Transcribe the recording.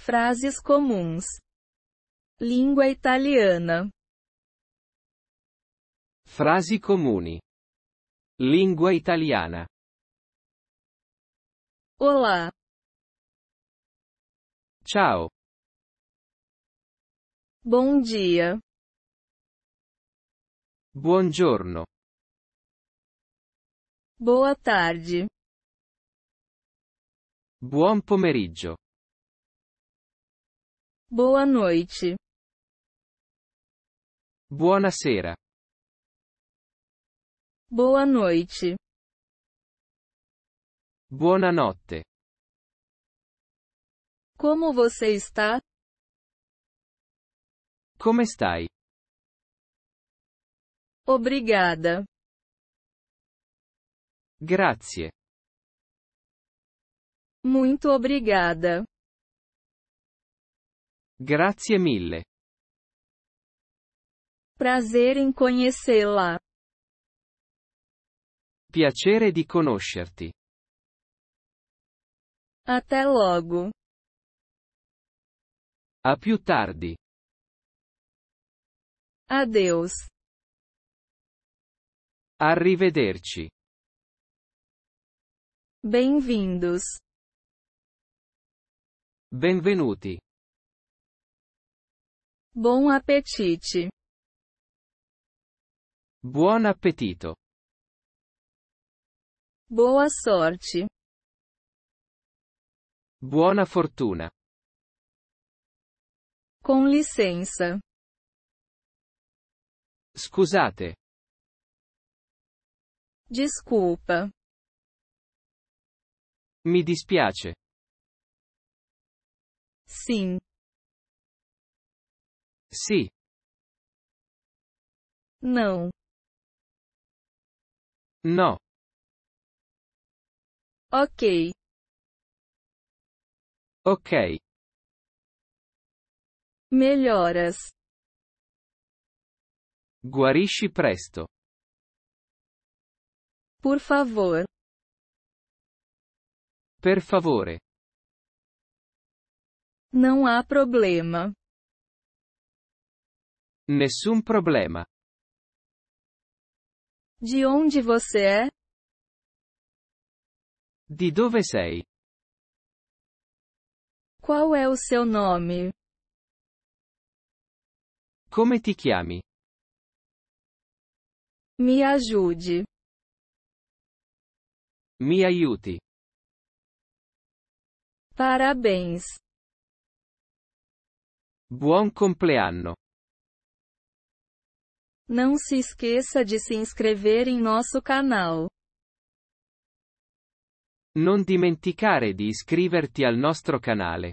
Frases comuns. Língua italiana. Frasi comuni. língua italiana. Olá. Ciao. Bom dia. Buongiorno. Boa tarde. Buon pomeriggio. Boa noite. Buonasera. Boa noite. Buonanotte. Como você está? Come stai? Obrigada. Grazie. Muito obrigada. Grazie mille. Prazer in conhecê Piacere di conoscerti. Até logo. A più tardi. Adeus. Arrivederci. bem Benvenuti. Bom apetite, Buon appetito. Boa sorte. Buona fortuna. Com licença. Scusate. Desculpa. Mi dispiace. Sim sim Não. Não. Ok. Ok. Melhoras. Guarisci presto. Por favor. Per favore. Não há problema. Nessun problema. De onde você é? Di dove sei? Qual é o seu nome? Come ti chiami? Me ajude. Mi aiuti. Parabéns. Buon compleanno. Não se esqueça de se inscrever em nosso canal. Non dimenticare di iscriverti al nostro canale.